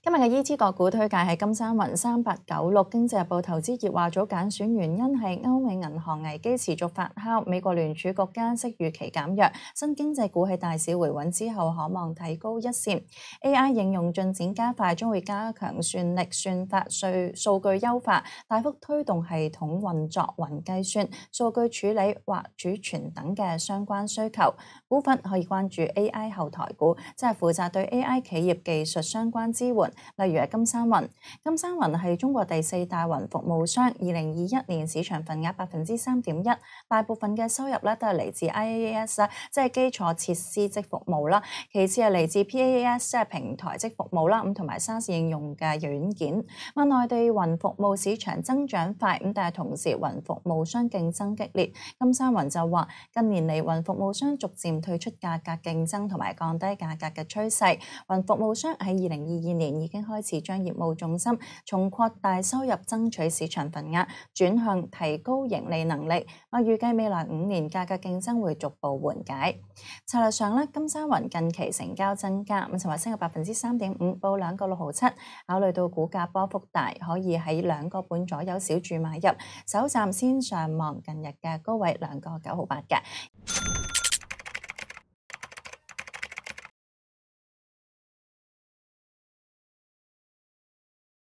今日嘅依資个股推介系金山云三八九六，经济日报投资业话组拣选原因系欧美银行危机持续发酵，美国联储局加息预期减弱，新经济股喺大市回稳之后可望提高一线。AI 应用进展加快，将会加强算力、算法、数数据优化，大幅推动系统运作、云计算、数据处理或儲存等嘅相关需求。股份可以关注 AI 后台股，即系负责对 AI 企业技术相关支援。例如係金山雲，金山雲係中國第四大雲服務商，二零二一年市場份額百分之三點一，大部分嘅收入咧都係嚟自 IaaS，即係基礎設施即服務啦。其次係嚟自 PaaS，即係平台即服務啦。咁同埋三是應用嘅軟件。話內地雲服務市場增長快，咁但係同時雲服務商競爭激烈。金山雲就話近年嚟雲服務商逐漸退出價格競爭同埋降低價格嘅趨勢，雲服務商喺二零二二年。已經開始將業務重心從擴大收入、爭取市場份額，轉向提高盈利能力。我預計未來五年價格競爭會逐步緩解。策略上咧，金山雲近期成交增加，咁就話升咗百分之三點五，報兩個六毫七。考慮到股價波幅大，可以喺兩個半左右小注買入。首站先上望近日嘅高位兩個九毫八嘅。